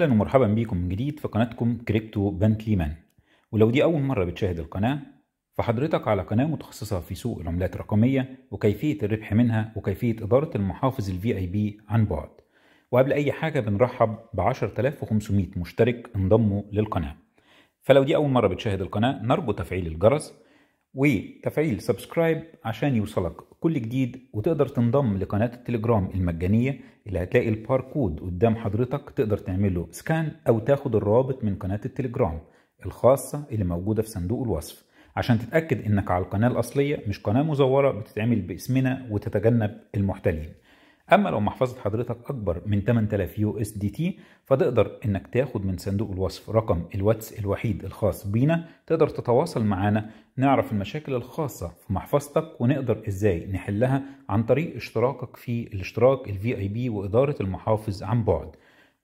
اهلا ومرحبا بيكم من جديد في قناتكم كريبتو بنتلي مان ولو دي اول مره بتشاهد القناه فحضرتك على قناه متخصصه في سوق العملات الرقميه وكيفيه الربح منها وكيفيه اداره المحافظ الفي اي بي عن بعد وقبل اي حاجه بنرحب ب 10500 مشترك انضموا للقناه فلو دي اول مره بتشاهد القناه نرجو تفعيل الجرس وتفعيل سبسكرايب عشان يوصلك كل جديد وتقدر تنضم لقناة التليجرام المجانية اللي هتلاقي الباركود قدام حضرتك تقدر تعمله سكان أو تاخد الرابط من قناة التليجرام الخاصة اللي موجودة في صندوق الوصف عشان تتأكد إنك على القناة الأصلية مش قناة مزورة بتتعمل باسمنا وتتجنب المحتلين اما لو محفظه حضرتك اكبر من 8000 يو اس دي تي فتقدر انك تاخد من صندوق الوصف رقم الواتس الوحيد الخاص بينا تقدر تتواصل معانا نعرف المشاكل الخاصه في محفظتك ونقدر ازاي نحلها عن طريق اشتراكك في الاشتراك الفي اي بي واداره المحافظ عن بعد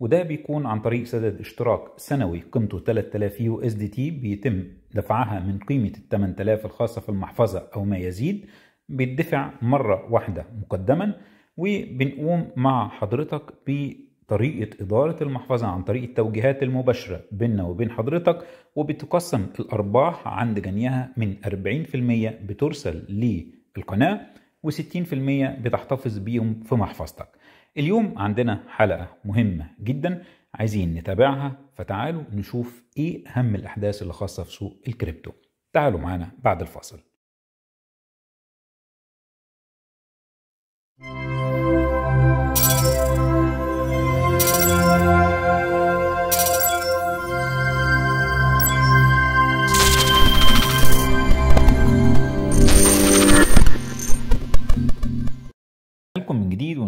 وده بيكون عن طريق سدد اشتراك سنوي قيمته 3000 يو اس دي تي بيتم دفعها من قيمه ال 8000 الخاصه في المحفظه او ما يزيد بيدفع مره واحده مقدما وبنقوم مع حضرتك بطريقة إدارة المحفظة عن طريق التوجيهات المباشرة بيننا وبين حضرتك وبتقسم الأرباح عند جنيها من 40% بترسل للقناة و60% بتحتفظ بيهم في محفظتك اليوم عندنا حلقة مهمة جدا عايزين نتابعها فتعالوا نشوف ايه أهم الأحداث اللي خاصة في سوق الكريبتو تعالوا معنا بعد الفاصل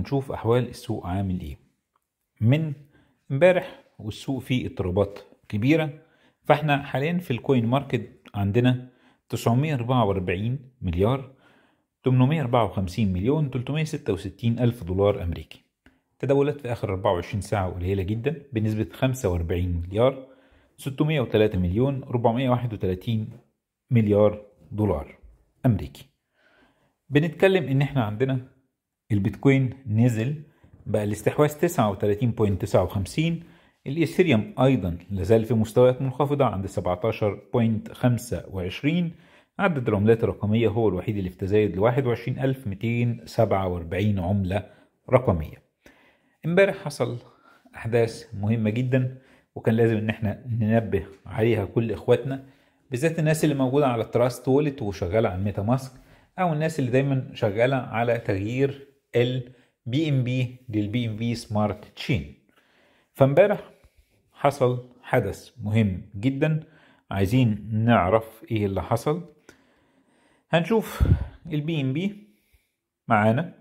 ونشوف احوال السوق عامل ايه من امبارح والسوق فيه اضطرابات كبيرة فاحنا حاليا في الكوين ماركت عندنا 944 مليار 854 مليون 366 ألف دولار أمريكي تداولات في آخر 24 ساعة قليلة جدا بنسبة 45 مليار 603 مليون 431 مليار دولار أمريكي بنتكلم إن إحنا عندنا البيتكوين نزل بقى الاستحواذ 39.59 الإثيريوم ايضا لازال في مستويات منخفضة عند 17.25 عدد العملات الرقمية هو الوحيد اللي في تزايد ل 21247 عملة رقمية امبارح حصل احداث مهمة جدا وكان لازم ان احنا ننبه عليها كل اخواتنا بالذات الناس اللي موجودة على التراست وولت وشغالة على ميتا ماسك او الناس اللي دايما شغالة على تغيير البي ام بي للبي ام بي سمارت تشين فامبارح حصل حدث مهم جدا عايزين نعرف ايه اللي حصل هنشوف البي ام بي معانا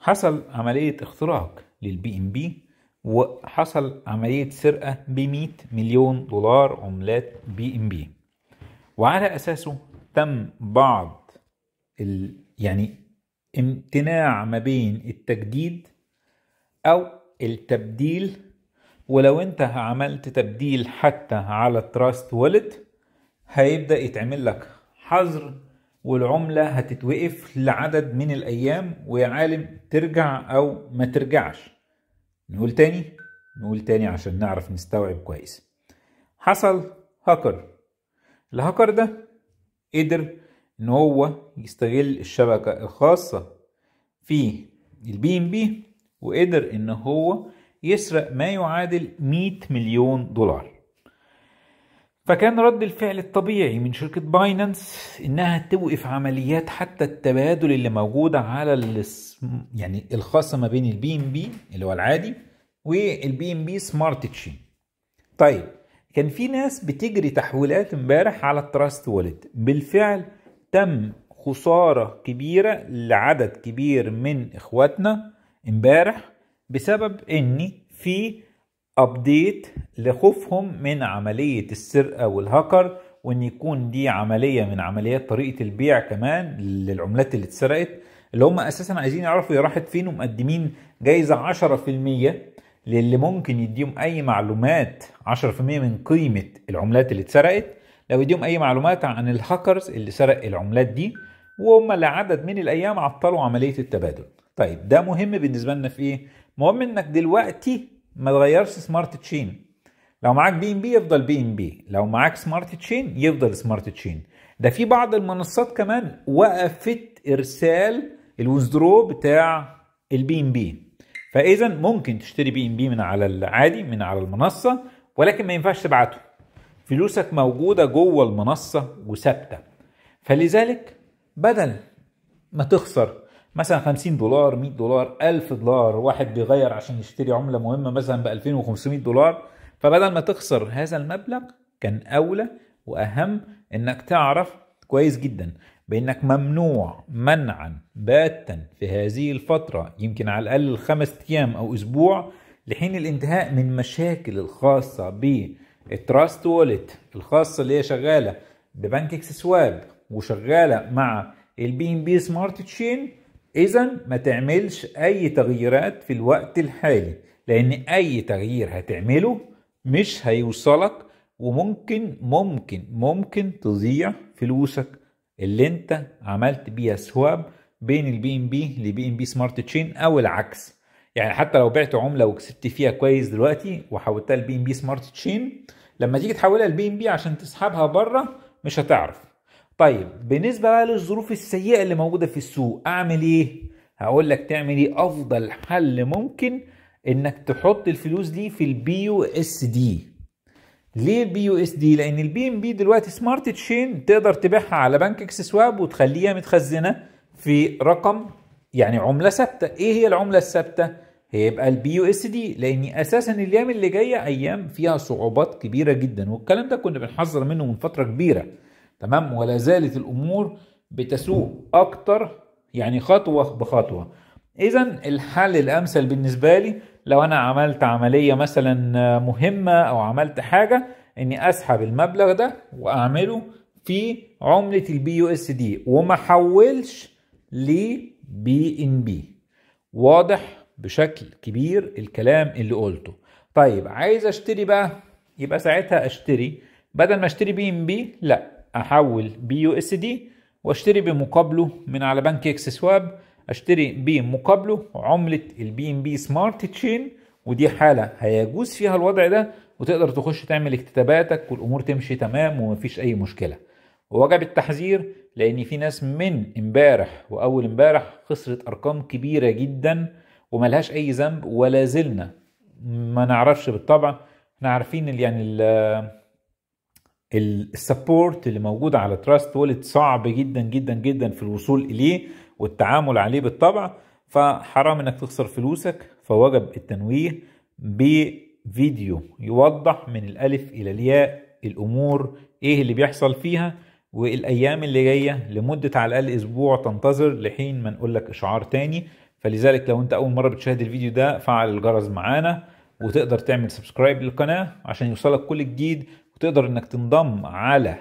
حصل عملية اختراق للبي ام بي وحصل عملية سرقة ب 100 مليون دولار عملات بي ام بي وعلى أساسه تم بعض ال... يعني امتناع ما بين التجديد او التبديل ولو انت عملت تبديل حتى على التراست والد هيبدأ يتعمل لك حظر والعملة هتتوقف لعدد من الأيام ويا عالم ترجع أو ما ترجعش نقول تاني نقول تاني عشان نعرف نستوعب كويس حصل هاكر الهاكر ده قدر ان هو يستغل الشبكة الخاصة في البي ام بي وقدر ان هو يسرق ما يعادل 100 مليون دولار فكان رد الفعل الطبيعي من شركة باينانس انها توقف عمليات حتى التبادل اللي موجودة على يعني الخاصة ما بين البي ام بي اللي هو العادي والبي ام بي سمارت تشين طيب كان في ناس بتجري تحويلات امبارح على التراست والت بالفعل تم خسارة كبيرة لعدد كبير من إخواتنا امبارح بسبب إن في أبديت لخوفهم من عملية السرقة والهاكر وإن يكون دي عملية من عمليات طريقة البيع كمان للعملات اللي اتسرقت اللي هم أساسا عايزين يعرفوا هي راحت فين ومقدمين جايزة 10% للي ممكن يديهم أي معلومات 10% من قيمة العملات اللي اتسرقت لو يديهم اي معلومات عن الهاكرز اللي سرق العملات دي وهم لعدد من الايام عطلوا عمليه التبادل طيب ده مهم بالنسبه لنا في ايه مهم انك دلوقتي ما تغيرش سمارت تشين لو معاك بي ام بي يفضل بي ام بي لو معاك سمارت تشين يفضل سمارت تشين ده في بعض المنصات كمان وقفت ارسال الوزدرو بتاع البي ام بي فاذا ممكن تشتري بي ام بي من على العادي من على المنصه ولكن ما ينفعش تبعته فلوسك موجودة جوه المنصة وثابتة فلذلك بدل ما تخسر مثلا 50 دولار 100 دولار 1000 دولار واحد بيغير عشان يشتري عملة مهمة مثلا ب 2500 دولار فبدل ما تخسر هذا المبلغ كان أولى وأهم إنك تعرف كويس جدا بإنك ممنوع منعا باتا في هذه الفترة يمكن على الأقل خمس أيام أو أسبوع لحين الانتهاء من مشاكل الخاصة ب التراست وولت الخاصه اللي هي شغاله ببنك اكس سواب وشغاله مع البي ام بي سمارت تشين اذا ما تعملش اي تغييرات في الوقت الحالي لان اي تغيير هتعمله مش هيوصلك وممكن ممكن ممكن تضيع فلوسك اللي انت عملت بيها سواب بين البي ام بي لبي ام بي سمارت تشين او العكس يعني حتى لو بعت عمله وكسبت فيها كويس دلوقتي وحولتها لبي ام بي سمارت تشين لما تيجي تحولها لبي ام بي عشان تسحبها بره مش هتعرف طيب بالنسبه بقى للظروف السيئه اللي موجوده في السوق اعمل ايه هقول لك تعمل ايه افضل حل ممكن انك تحط الفلوس دي في البي يو اس دي ليه البي يو اس دي لان البي ام بي دلوقتي سمارت تشين تقدر تبيعها على بنك اكسسواب وتخليها متخزنه في رقم يعني عمله ثابته ايه هي العمله الثابته هيبقى البي يو اس دي لان اساسا الايام اللي جايه ايام فيها صعوبات كبيره جدا والكلام ده كنا بنحذر منه من فتره كبيره تمام ولا زالت الامور بتسوء اكتر يعني خطوه بخطوه اذا الحل الامثل بالنسبه لي لو انا عملت عمليه مثلا مهمه او عملت حاجه اني اسحب المبلغ ده واعمله في عمله البي يو اس دي وما احولش ليه بي ان بي واضح بشكل كبير الكلام اللي قلته طيب عايز اشتري بقى يبقى ساعتها اشتري بدل ما اشتري بي ان بي لا احول بي يو اس دي واشتري بمقابله من على بنك اكس سواب اشتري بمقابله عمله البي ان بي سمارت تشين ودي حاله هيجوز فيها الوضع ده وتقدر تخش تعمل اكتتاباتك والامور تمشي تمام ومفيش اي مشكله ووجب التحذير لان في ناس من امبارح واول امبارح خسرت ارقام كبيره جدا وملهاش اي ذنب ولا زلنا ما نعرفش بالطبع احنا عارفين يعني السبورت اللي موجود على تراست وولت صعب جدا جدا جدا في الوصول اليه والتعامل عليه بالطبع فحرام انك تخسر فلوسك فوجب التنويه بفيديو يوضح من الالف الى الياء الامور ايه اللي بيحصل فيها والايام اللي جايه لمده على الاقل اسبوع تنتظر لحين ما نقول لك اشعار تاني فلذلك لو انت اول مره بتشاهد الفيديو ده فعل الجرس معانا وتقدر تعمل سبسكرايب للقناه عشان يوصلك كل جديد وتقدر انك تنضم على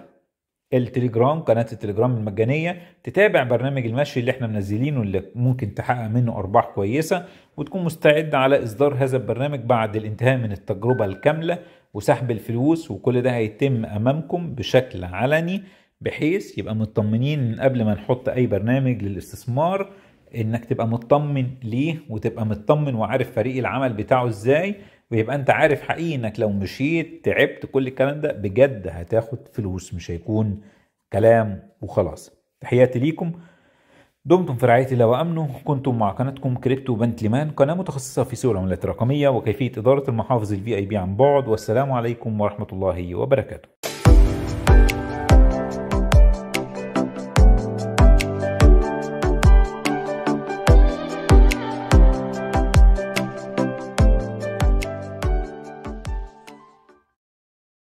التليجرام قناه التليجرام المجانيه تتابع برنامج المشي اللي احنا منزلينه اللي ممكن تحقق منه ارباح كويسه وتكون مستعد على اصدار هذا البرنامج بعد الانتهاء من التجربه الكامله وسحب الفلوس وكل ده هيتم امامكم بشكل علني بحيث يبقى مطمنين من قبل ما نحط اي برنامج للاستثمار انك تبقى مطمن ليه وتبقى مطمن وعارف فريق العمل بتاعه ازاي ويبقى انت عارف حقيقي انك لو مشيت تعبت كل الكلام ده بجد هتاخد فلوس مش هيكون كلام وخلاص تحياتي ليكم دمتم في رعاية الله وأمنه كنتم مع قناتكم كريبتو بنت لمان قناة متخصصة في سوق العملات الرقمية وكيفية إدارة المحافظ الفي أي بي عن بعد والسلام عليكم ورحمة الله وبركاته